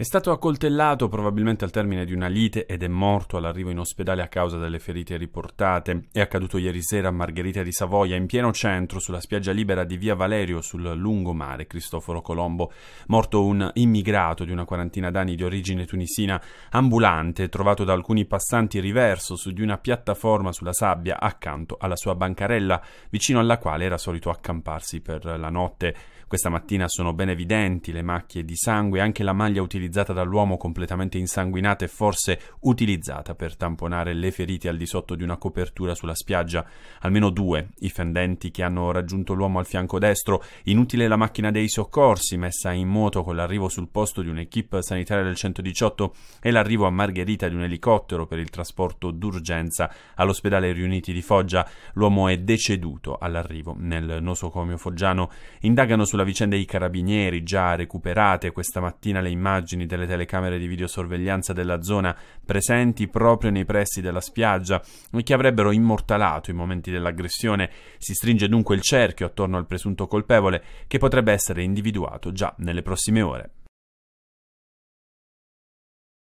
È stato accoltellato probabilmente al termine di una lite ed è morto all'arrivo in ospedale a causa delle ferite riportate. È accaduto ieri sera a Margherita di Savoia, in pieno centro, sulla spiaggia libera di Via Valerio, sul lungomare Cristoforo Colombo. Morto un immigrato di una quarantina d'anni di origine tunisina, ambulante, trovato da alcuni passanti riverso su di una piattaforma sulla sabbia accanto alla sua bancarella, vicino alla quale era solito accamparsi per la notte. Questa mattina sono ben evidenti le macchie di sangue e anche la maglia utilizzata realizzata dall'uomo completamente insanguinata e forse utilizzata per tamponare le ferite al di sotto di una copertura sulla spiaggia. Almeno due, i fendenti che hanno raggiunto l'uomo al fianco destro, inutile la macchina dei soccorsi messa in moto con l'arrivo sul posto di un'equipe sanitaria del 118 e l'arrivo a Margherita di un elicottero per il trasporto d'urgenza all'ospedale Riuniti di Foggia. L'uomo è deceduto all'arrivo nel nosocomio foggiano. Indagano sulla vicenda i carabinieri, già recuperate questa mattina le immagini immagini delle telecamere di videosorveglianza della zona presenti proprio nei pressi della spiaggia e che avrebbero immortalato i momenti dell'aggressione. Si stringe dunque il cerchio attorno al presunto colpevole che potrebbe essere individuato già nelle prossime ore.